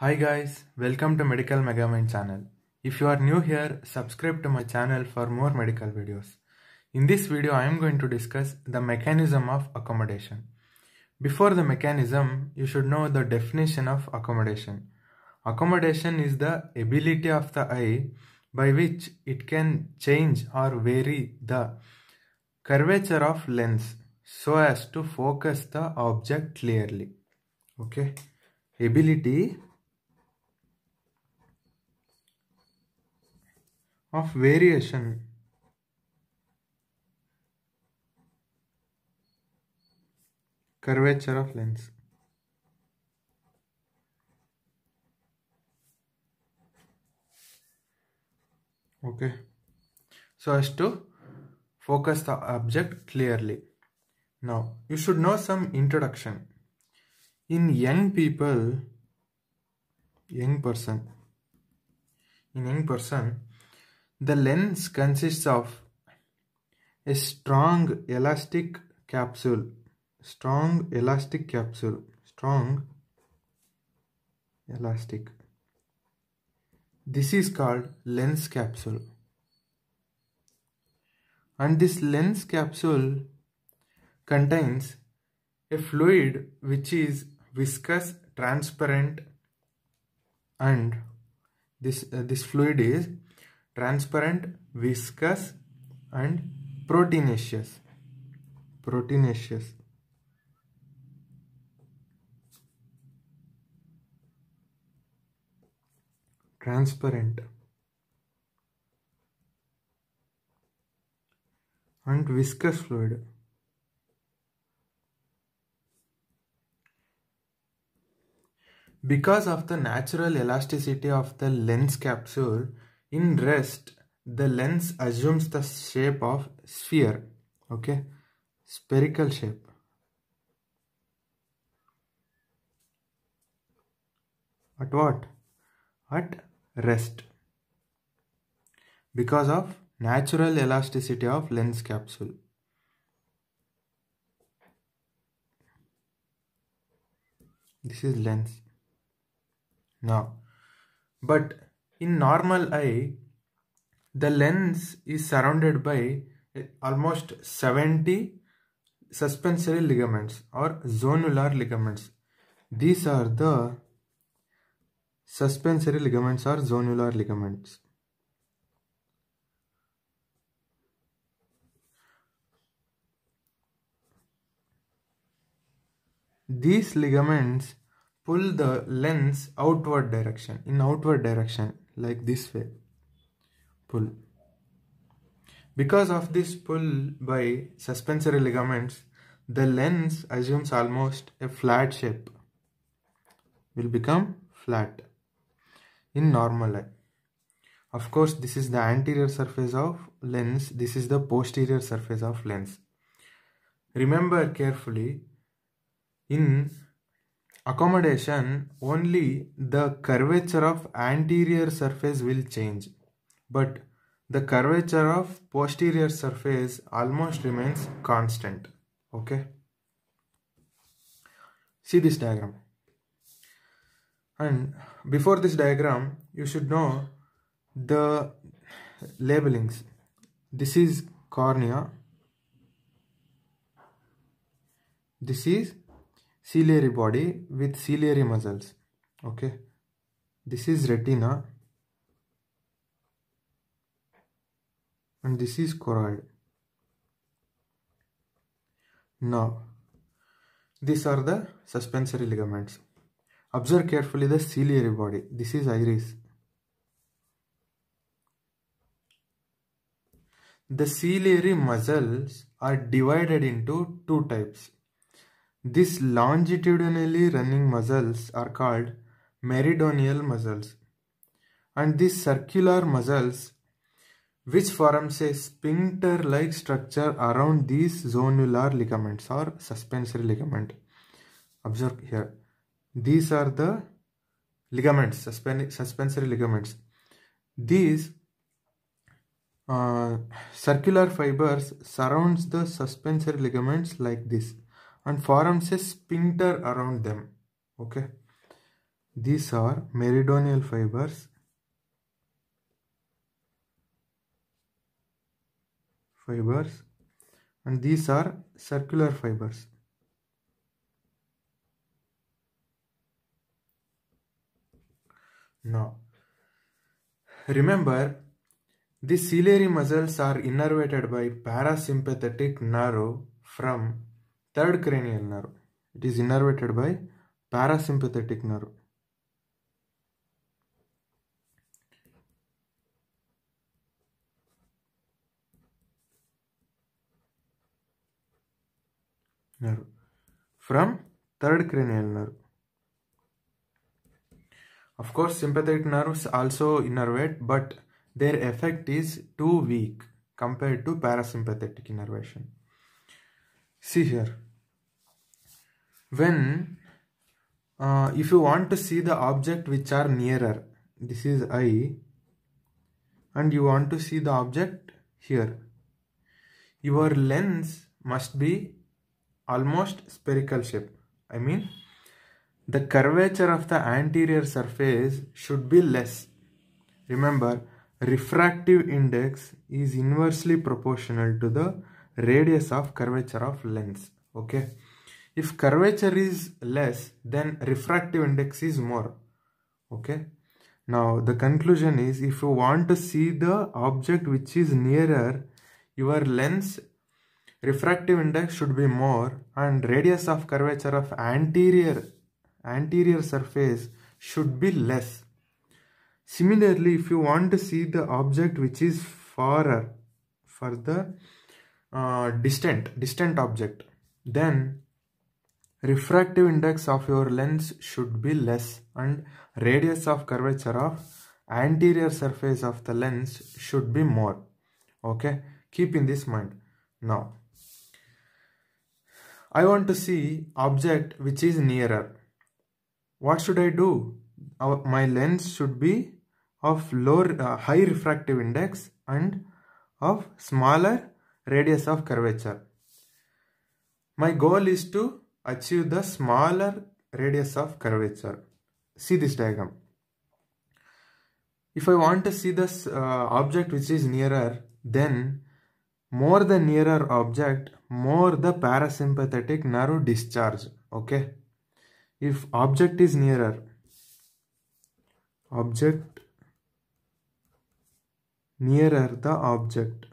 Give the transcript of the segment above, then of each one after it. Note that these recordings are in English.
Hi guys, welcome to Medical Megamind channel. If you are new here, subscribe to my channel for more medical videos. In this video, I am going to discuss the mechanism of accommodation. Before the mechanism, you should know the definition of accommodation. Accommodation is the ability of the eye by which it can change or vary the curvature of lens so as to focus the object clearly. Okay, ability of variation curvature of lens. Okay, so as to focus the object clearly. Now, you should know some introduction. In young people, young person, in young person, the lens consists of a strong elastic capsule, strong elastic capsule, strong elastic. This is called lens capsule. And this lens capsule contains a fluid which is viscous, transparent and this, uh, this fluid is transparent, viscous and proteinaceous. Proteinaceous. Transparent and viscous fluid. Because of the natural elasticity of the lens capsule, in rest the lens assumes the shape of sphere okay spherical shape at what at rest because of natural elasticity of lens capsule this is lens now but in normal eye, the lens is surrounded by almost 70 suspensory ligaments or zonular ligaments. These are the suspensory ligaments or zonular ligaments. These ligaments pull the lens outward direction, in outward direction like this way pull because of this pull by suspensory ligaments the lens assumes almost a flat shape will become flat in normal eye of course this is the anterior surface of lens this is the posterior surface of lens remember carefully in accommodation, only the curvature of anterior surface will change. But the curvature of posterior surface almost remains constant. Okay. See this diagram. And before this diagram, you should know the labelings. This is cornea. This is ciliary body with ciliary muscles okay this is retina and this is choroid now these are the suspensory ligaments observe carefully the ciliary body this is iris the ciliary muscles are divided into two types these longitudinally running muscles are called meridional muscles. And these circular muscles which forms a sphincter-like structure around these zonular ligaments or suspensory ligament. Observe here. These are the ligaments, suspensory ligaments. These uh, circular fibers surrounds the suspensory ligaments like this and forms a spinter around them okay these are meridional fibers fibers and these are circular fibers now remember the ciliary muscles are innervated by parasympathetic nerve from Third cranial nerve. It is innervated by parasympathetic nerve. from third cranial nerve. Of course, sympathetic nerves also innervate, but their effect is too weak compared to parasympathetic innervation see here when uh, if you want to see the object which are nearer this is i and you want to see the object here your lens must be almost spherical shape i mean the curvature of the anterior surface should be less remember refractive index is inversely proportional to the radius of curvature of lens okay if curvature is less then refractive index is more okay now the conclusion is if you want to see the object which is nearer your lens refractive index should be more and radius of curvature of anterior anterior surface should be less similarly if you want to see the object which is farther further uh, distant distant object then refractive index of your lens should be less and radius of curvature of anterior surface of the lens should be more okay keep in this mind now i want to see object which is nearer what should i do my lens should be of lower uh, high refractive index and of smaller radius of curvature. My goal is to achieve the smaller radius of curvature. See this diagram. If I want to see this uh, object which is nearer, then more the nearer object, more the parasympathetic nerve discharge. Okay. If object is nearer, object nearer the object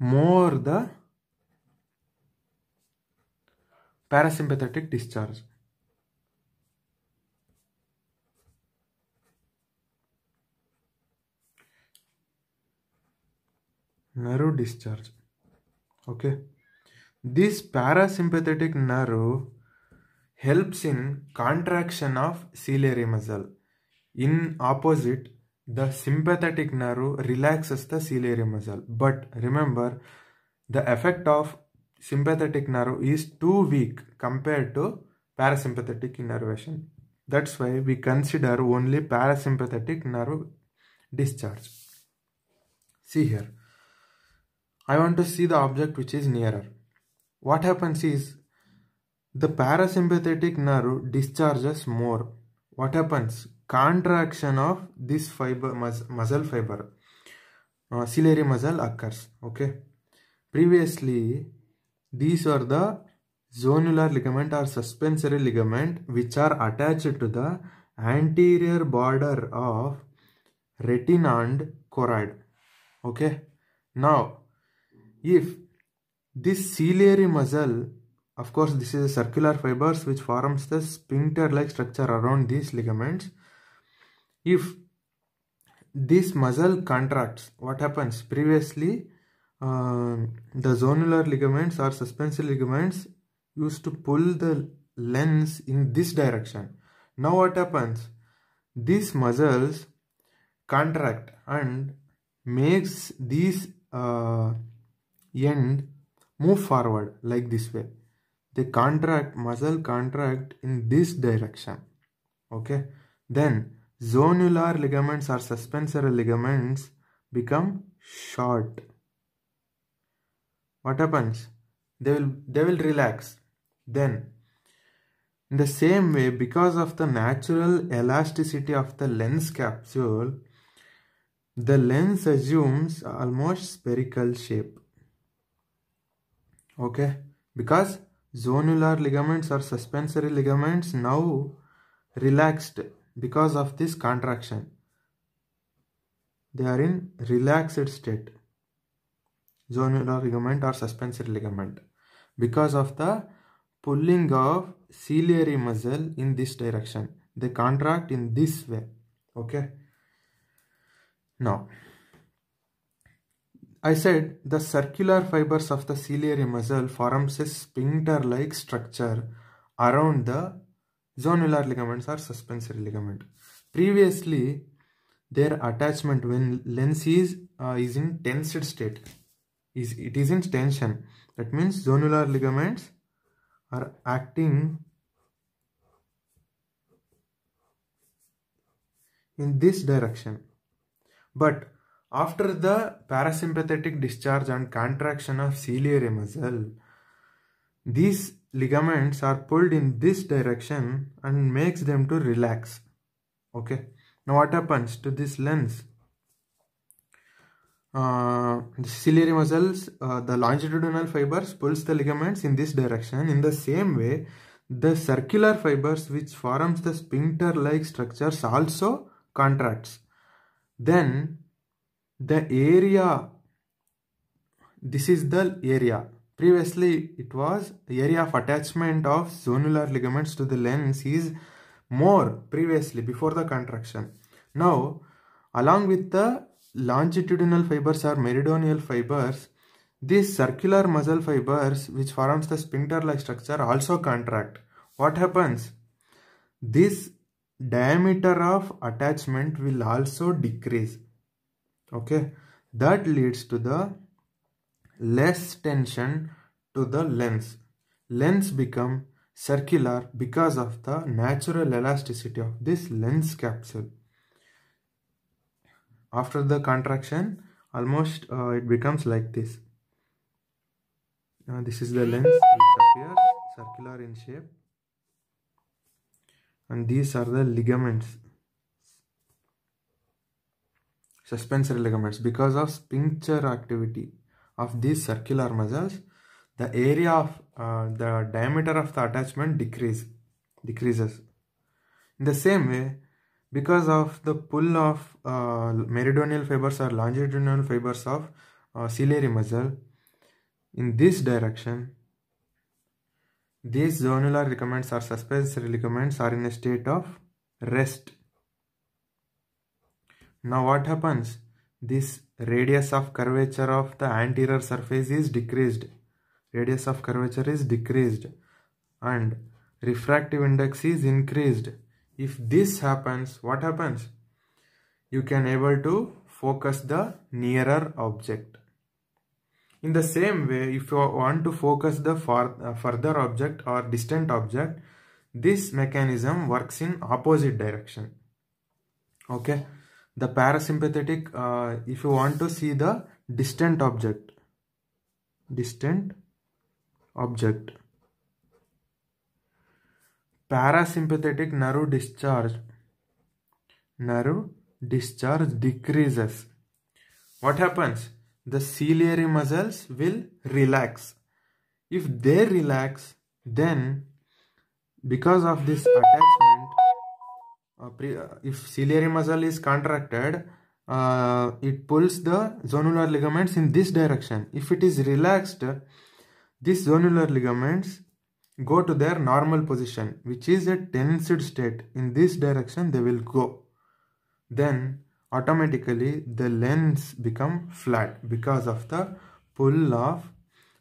more the parasympathetic discharge. Nerve discharge. Okay. This parasympathetic nerve helps in contraction of ciliary muscle. In opposite, the sympathetic nerve relaxes the ciliary muscle. But remember, the effect of sympathetic nerve is too weak compared to parasympathetic innervation. That's why we consider only parasympathetic nerve discharge. See here. I want to see the object which is nearer. What happens is the parasympathetic nerve discharges more. What happens? contraction of this fiber mus muscle fiber uh, ciliary muscle occurs okay previously these are the zonular ligament or suspensory ligament which are attached to the anterior border of retina and choroid okay now if this ciliary muscle of course this is a circular fibers which forms the sphincter like structure around these ligaments if this muscle contracts what happens previously uh, the zonular ligaments or suspensory ligaments used to pull the lens in this direction now what happens these muscles contract and makes these uh, end move forward like this way they contract muscle contract in this direction okay then zonular ligaments or suspensory ligaments become short what happens they will they will relax then in the same way because of the natural elasticity of the lens capsule the lens assumes almost spherical shape okay because zonular ligaments or suspensory ligaments now relaxed because of this contraction, they are in relaxed state. Zonular ligament or suspensory ligament. Because of the pulling of ciliary muscle in this direction, they contract in this way. Okay. Now, I said the circular fibers of the ciliary muscle forms a sphincter-like structure around the Zonular ligaments are suspensory ligament. Previously, their attachment when lens is, uh, is in tensed state, is it is in tension. That means zonular ligaments are acting in this direction. But after the parasympathetic discharge and contraction of ciliary muscle, these ligaments are pulled in this direction and makes them to relax okay now what happens to this lens uh, the ciliary muscles uh, the longitudinal fibers pulls the ligaments in this direction in the same way the circular fibers which forms the sphincter like structures also contracts then the area this is the area Previously, it was the area of attachment of zonular ligaments to the lens is more previously before the contraction. Now, along with the longitudinal fibers or meridional fibers, these circular muscle fibers which forms the sphincter-like structure also contract. What happens? This diameter of attachment will also decrease. Okay, that leads to the less tension to the lens. Lens become circular because of the natural elasticity of this lens capsule. After the contraction, almost uh, it becomes like this. Now this is the lens which appears circular in shape. And these are the ligaments. Suspensory ligaments because of sphincter activity of these circular muscles, the area of uh, the diameter of the attachment decrease decreases. In the same way, because of the pull of uh, meridional fibers or longitudinal fibers of uh, ciliary muscle in this direction, these zonular ligaments or suspensory ligaments are in a state of rest. Now what happens? this radius of curvature of the anterior surface is decreased radius of curvature is decreased and refractive index is increased if this happens what happens you can able to focus the nearer object in the same way if you want to focus the far, uh, further object or distant object this mechanism works in opposite direction okay the parasympathetic uh, if you want to see the distant object distant object parasympathetic nerve discharge nerve discharge decreases what happens the ciliary muscles will relax if they relax then because of this attachment uh, uh, if ciliary muscle is contracted uh, it pulls the zonular ligaments in this direction if it is relaxed these zonular ligaments go to their normal position which is a tensed state in this direction they will go then automatically the lens become flat because of the pull of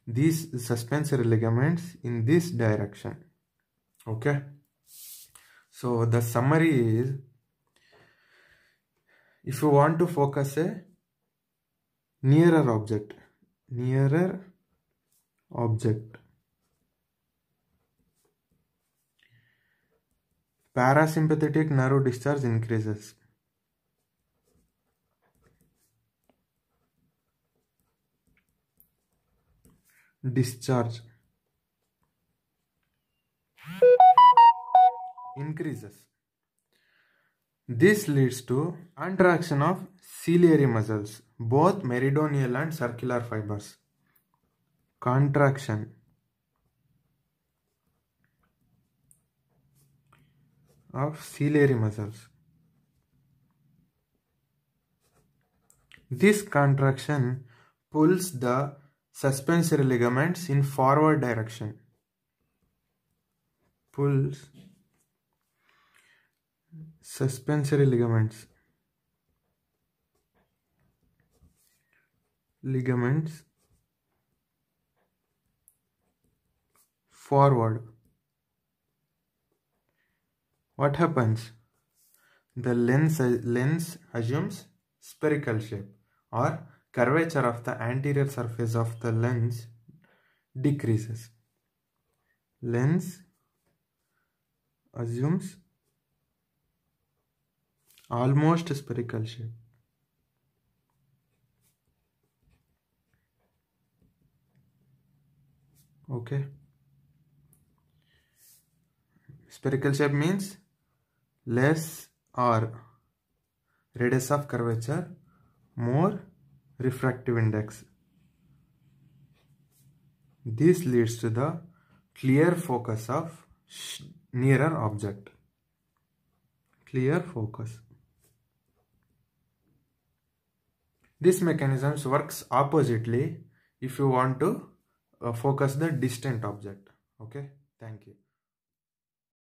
these suspensory ligaments in this direction okay so the summary is, if you want to focus a nearer object, nearer object, parasympathetic narrow discharge increases. Discharge increases. This leads to contraction of ciliary muscles, both meridional and circular fibers. Contraction of ciliary muscles. This contraction pulls the suspensory ligaments in forward direction. Pulls suspensory ligaments ligaments forward what happens the lens lens assumes spherical shape or curvature of the anterior surface of the lens decreases lens assumes almost spherical shape. Okay. Spherical shape means less or radius of curvature, more refractive index. This leads to the clear focus of nearer object. Clear focus. This mechanisms works oppositely if you want to uh, focus the distant object. Okay, thank you.